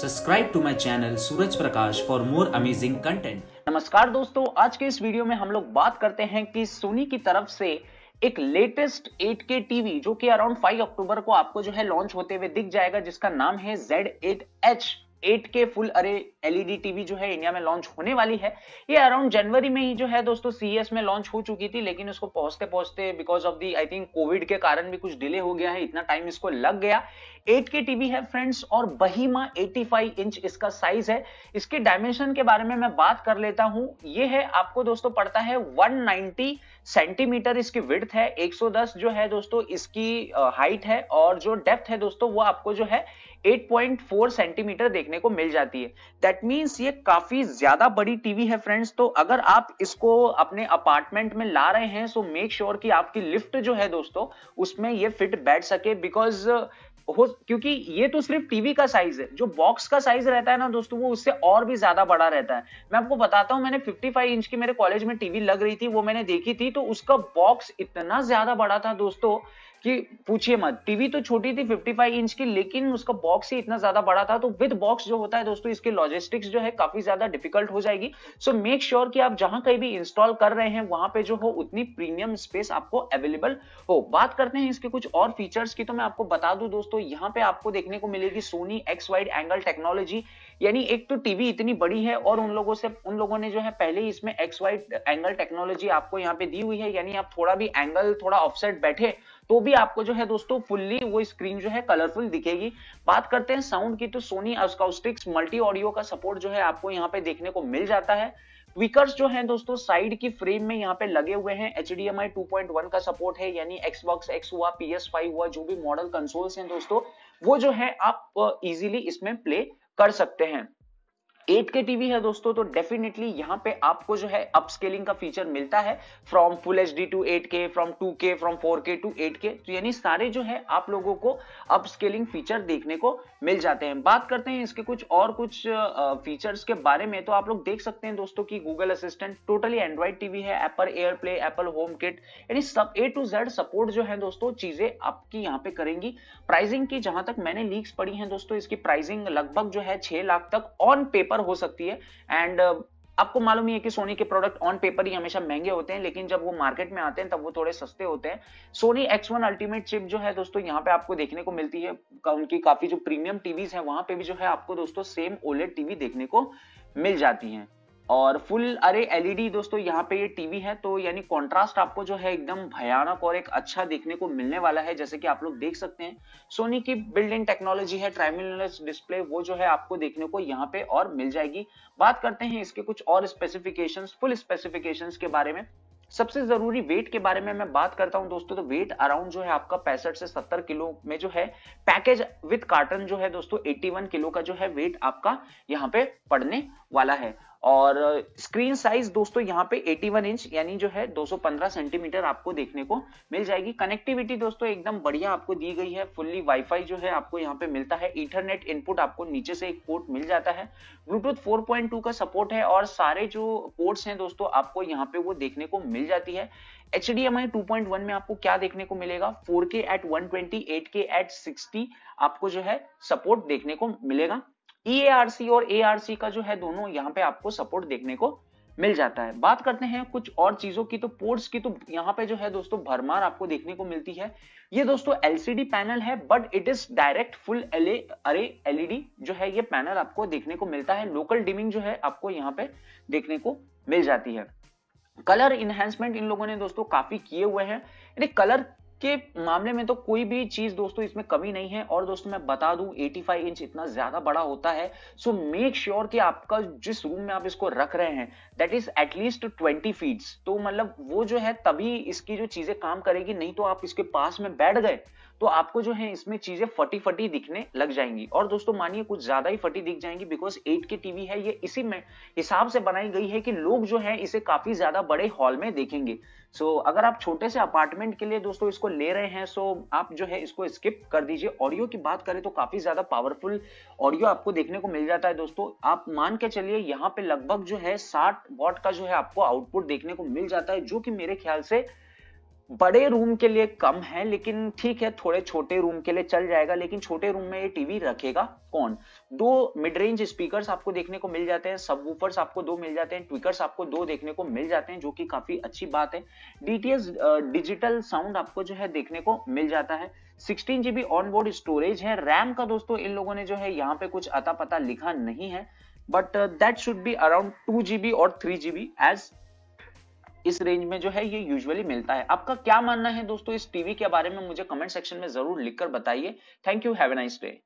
subscribe to my channel Suraj Prakash for more amazing content नमस्कार दोस्तों आज के इस वीडियो में हम लोग बात करते हैं कि सोनी की तरफ से एक लेटेस्ट 8K टीवी जो कि अराउंड 5 अक्टूबर को आपको जो है लॉन्च होते हुए दिख जाएगा जिसका नाम है Z8H एट के फुल अरे एलईडी टीवी जो है इंडिया में लॉन्च होने वाली है ये अराउंड जनवरी में ही जो है दोस्तों सी में लॉन्च हो चुकी थी लेकिन उसको पहुंचते पहुंचते because of the I think Covid के कारण भी कुछ डिले हो गया है इतना टाइम इसको लग गया 8K टीवी है फ्रेंड्स और बहीमा 85 इंच इसका साइज है इसके डायमेंशन के बारे में मैं बात कर लेता हूं ये है आपको दोस्तों पड़ता है 190 सेंटीमीटर इसकी विड्थ है 110 जो है दोस्तों इसकी हाइट है और जो डेप्थ है दोस्तों वो आपको जो है 8.4 सेंटीमीटर देखने को मिल जाती है दैट मीन्स ये काफी ज्यादा बड़ी टीवी है फ्रेंड्स तो अगर आप इसको अपने अपार्टमेंट में ला रहे हैं सो मेक श्योर कि आपकी लिफ्ट जो है दोस्तों उसमें ये फिट बैठ सके बिकॉज हो क्योंकि ये तो सिर्फ टीवी का साइज है जो बॉक्स का साइज रहता है ना दोस्तों वो उससे और भी ज्यादा बड़ा रहता है मैं आपको बताता हूँ मैंने 55 इंच की मेरे कॉलेज में टीवी लग रही थी वो मैंने देखी थी तो उसका बॉक्स इतना ज्यादा बड़ा था दोस्तों कि पूछिए मत टीवी तो छोटी थी 55 इंच की लेकिन उसका बॉक्स ही इतना ज्यादा बड़ा था तो विद बॉक्स जो होता है दोस्तों इसके लॉजिस्टिक्स जो है काफी ज्यादा डिफिकल्ट हो जाएगी सो मेक श्योर कि आप जहां कहीं भी इंस्टॉल कर रहे हैं वहां पे जो हो उतनी प्रीमियम स्पेस आपको अवेलेबल हो बात करते हैं इसके कुछ और फीचर्स की तो मैं आपको बता दू दोस्तों यहाँ पे आपको देखने को मिलेगी Sony X wide angle technology यानी एक तो टीवी इतनी बड़ी है और उन लोगों से उन लोगों ने जो है पहले ही इसमें एक्स वाई एंगल टेक्नोलॉजी आपको यहाँ पे दी हुई है यानी आप थोड़ा भी एंगल थोड़ा ऑफसेट बैठे तो भी आपको जो है दोस्तों फुल्ली वो स्क्रीन जो है कलरफुल दिखेगी बात करते हैं साउंड की तो सोनी अस्काउस्टिक्स मल्टी ऑडियो का सपोर्ट जो है आपको यहाँ पे देखने को मिल जाता है ट्विकर्स जो है दोस्तों साइड की फ्रेम में यहाँ पे लगे हुए हैं H D M I two point one का सपोर्ट है यानी एक्सबॉक्स एक्स हुआ पी एस फाइव हुआ जो भी मॉडल कंसोल्स हैं दोस्तों वो जो है आप इजीली इसमें प्ले कर सकते हैं एट के टीवी है दोस्तों तो डेफिनेटली यहाँ पे आपको जो है अपस्केलिंग का फीचर मिलता है from full H D to eight K from two K from four K to eight K तो यानी सारे जो है आप लोगों को अपस्केलिंग फीचर देखने को मिल जाते हैं बात करते हैं इसके कुछ और कुछ फीचर्स के बारे में तो आप लोग देख सकते हैं दोस्तों की Google assistant totally android TV है Apple AirPlay Apple HomeKit यानी सब ए टू जेड सपोर्ट जो है दोस्तों चीजें आपकी यहाँ पे करेंगी प्राइसिंग की जहां तक मैंने लीक्स पड़ी है दोस्तों इसकी प्राइसिंग लगभग जो है छह लाख तक ऑन पेपर पर हो सकती है एंड uh, आपको मालूम ही है कि सोनी के प्रोडक्ट ऑन पेपर ही हमेशा महंगे होते हैं लेकिन जब वो मार्केट में आते हैं तब वो थोड़े सस्ते होते हैं Sony X one ultimate chip जो है दोस्तों यहाँ पे आपको देखने को मिलती है उनकी काफी जो प्रीमियम टीवीज हैं वहां पे भी जो है आपको दोस्तों सेम ओलेट टीवी देखने को मिल जाती हैं और फुल अरे एलईडी e दोस्तों यहाँ पे ये टीवी है तो यानी कंट्रास्ट आपको जो है एकदम भयानक और एक अच्छा देखने को मिलने वाला है जैसे कि आप लोग देख सकते हैं सोनी की बिल्डिंग टेक्नोलॉजी है ट्राइमिलस डिस्प्ले वो जो है आपको देखने को यहाँ पे और मिल जाएगी बात करते हैं इसके कुछ और स्पेसिफिकेशन फुल स्पेसिफिकेशन के बारे में सबसे जरूरी वेट के बारे में मैं बात करता हूं दोस्तों तो वेट अराउंड जो है आपका पैंसठ से सत्तर किलो में जो है पैकेज विद कार्टन जो है दोस्तों 81 किलो का जो है वेट आपका यहाँ पे पड़ने वाला है और स्क्रीन साइज दोस्तों यहाँ पे 81 इंच यानी जो है 215 सेंटीमीटर आपको देखने को मिल जाएगी कनेक्टिविटी दोस्तों एकदम बढ़िया आपको दी गई है फुल्ली वाईफाई जो है आपको यहाँ पे मिलता है इंटरनेट इनपुट आपको नीचे से एक पोर्ट मिल जाता है ब्लूटूथ 4.2 का सपोर्ट है और सारे जो पोर्ट्स हैं दोस्तों आपको यहाँ पे वो देखने को मिल जाती है H D M I two point one में आपको क्या देखने को मिलेगा four K at one twenty eight K at sixty आपको जो है सपोर्ट देखने को मिलेगा ईएआरसी e और एआरसी का जो है दोनों यहाँ पे आपको सपोर्ट देखने को मिल जाता है बात करते हैं कुछ और चीजों की तो पोर्ट्स की तो यहाँ पे जो है दोस्तों भरमार आपको देखने को मिलती है ये दोस्तों एलसीडी पैनल है but it is direct full L अरे एलईडी जो है ये पैनल आपको देखने को मिलता है लोकल डिमिंग जो है आपको यहाँ पे देखने को मिल जाती है कलर इन्हेंसमेंट इन लोगों ने दोस्तों काफी किए हुए हैं कलर के मामले में तो कोई भी चीज दोस्तों इसमें कमी नहीं है और दोस्तों मैं बता दूं 85 इंच इतना ज्यादा बड़ा होता है सो मेक श्योर कि आपका जिस रूम में आप इसको रख रहे हैं दैट इज एटलीस्ट 20 फीट तो मतलब वो जो है तभी इसकी जो चीजें काम करेगी नहीं तो आप इसके पास में बैठ गए तो आपको जो है इसमें चीजें फटी फटी दिखने लग जाएंगी और दोस्तों मानिए कुछ ज्यादा ही फटी दिख जाएंगी बिकॉज एट के टीवी है ये इसी में हिसाब से बनाई गई है कि लोग जो है इसे काफी ज्यादा बड़े हॉल में देखेंगे सो so, अगर आप छोटे से अपार्टमेंट के लिए दोस्तों इसको ले रहे हैं सो so आप जो है इसको स्किप कर दीजिए ऑडियो की बात करें तो काफी ज्यादा पावरफुल ऑडियो आपको देखने को मिल जाता है दोस्तों आप मान के चलिए यहाँ पे लगभग जो है साठ वॉट का जो है आपको आउटपुट देखने को मिल जाता है जो कि मेरे ख्याल से बड़े रूम के लिए कम है लेकिन ठीक है थोड़े छोटे रूम के लिए चल जाएगा लेकिन छोटे रूम में ये टीवी रखेगा कौन दो मिड रेंज स्पीकर्स आपको देखने को मिल जाते हैं सब सबवूफर्स आपको दो मिल जाते हैं ट्विकर्स आपको दो देखने को मिल जाते हैं जो कि काफी अच्छी बात है डीटीएस डिजिटल साउंड आपको जो है देखने को मिल जाता है सिक्सटीन जीबी ऑनबोर्ड स्टोरेज है रैम का दोस्तों इन लोगों ने जो है यहाँ पे कुछ अता पता लिखा नहीं है but that should be around two GB और थ्री जीबी एज इस रेंज में जो है ये यूजुअली मिलता है आपका क्या मानना है दोस्तों इस टीवी के बारे में मुझे कमेंट सेक्शन में जरूर लिखकर बताइए thank you have a nice day